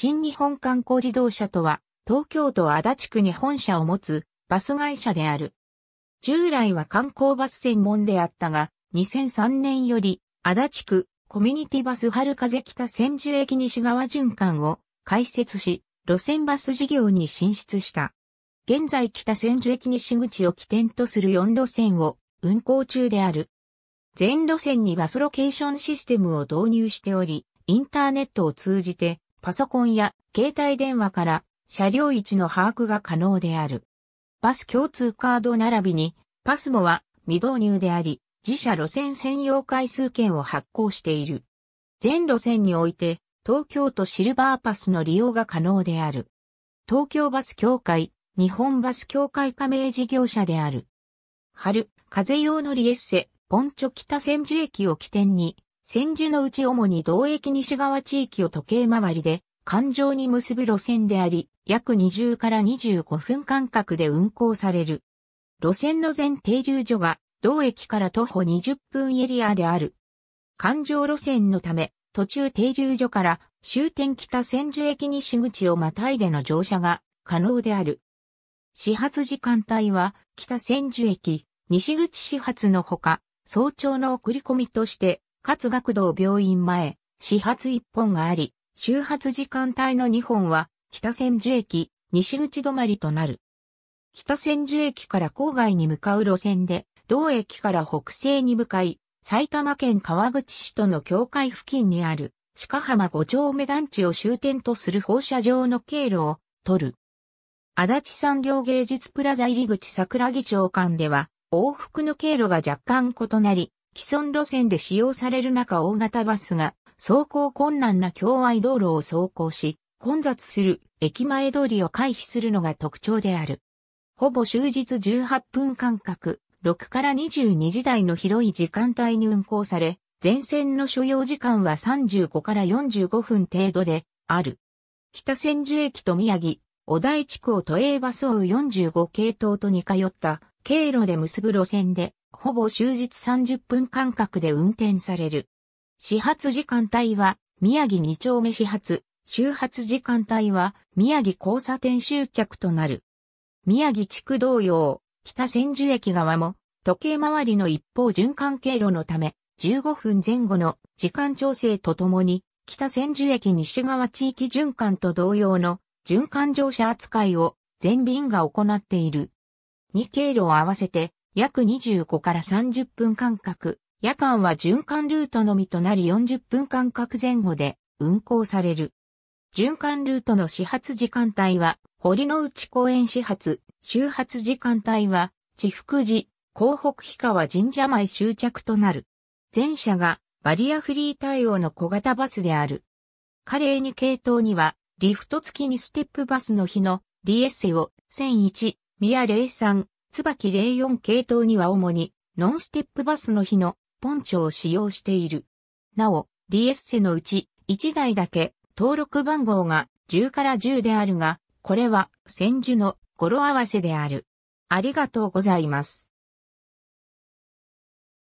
新日本観光自動車とは、東京都足立区に本社を持つバス会社である。従来は観光バス専門であったが、2003年より足立区コミュニティバス春風北千住駅西側循環を開設し、路線バス事業に進出した。現在北千住駅西口を起点とする4路線を運行中である。全路線にバスロケーションシステムを導入しており、インターネットを通じてパソコンや携帯電話から車両位置の把握が可能である。バス共通カード並びに、パスモは未導入であり、自社路線専用回数券を発行している。全路線において、東京都シルバーパスの利用が可能である。東京バス協会、日本バス協会加盟事業者である。春、風用のリエッセ、ポンチョ北千住駅を起点に、千住のうち主に同駅西側地域を時計回りで、環状に結ぶ路線であり、約20から25分間隔で運行される。路線の全停留所が、同駅から徒歩20分エリアである。環状路線のため、途中停留所から終点北千住駅西口をまたいでの乗車が可能である。始発時間帯は北千住駅、西口始発のほか、早朝の送り込みとしてつ、学道病院前、始発1本があり、終発時間帯の2本は、北千住駅、西口止まりとなる。北千住駅から郊外に向かう路線で、同駅から北西に向かい、埼玉県川口市との境界付近にある、鹿浜五丁目団地を終点とする放射状の経路を取る。足立産業芸術プラザ入口桜木町間では、往復の経路が若干異なり、既存路線で使用される中大型バスが走行困難な境外道路を走行し、混雑する駅前通りを回避するのが特徴である。ほぼ終日18分間隔、6から22時台の広い時間帯に運行され、全線の所要時間は35から45分程度である。北千住駅と宮城、小田井地区を都営バスを45系統と似通った経路で結ぶ路線で、ほぼ終日30分間隔で運転される。始発時間帯は、宮城2丁目始発、終発時間帯は、宮城交差点終着となる。宮城地区同様、北千住駅側も、時計回りの一方循環経路のため、15分前後の時間調整とともに、北千住駅西側地域循環と同様の循環乗車扱いを全便が行っている。2経路を合わせて約25から30分間隔、夜間は循環ルートのみとなり40分間隔前後で運行される。循環ルートの始発時間帯は、堀之内公園始発、周発時間帯は、地福寺、広北氷川神社前終着となる。前者がバリアフリー対応の小型バスである。カレーに系統には、リフト付きにステップバスの日の、リエッセを1001、宮03、椿04系統には主に、ノンステップバスの日のポンチョを使用している。なお、リエッセのうち1台だけ登録番号が10から10であるが、これは千住の語呂合わせである。ありがとうございます。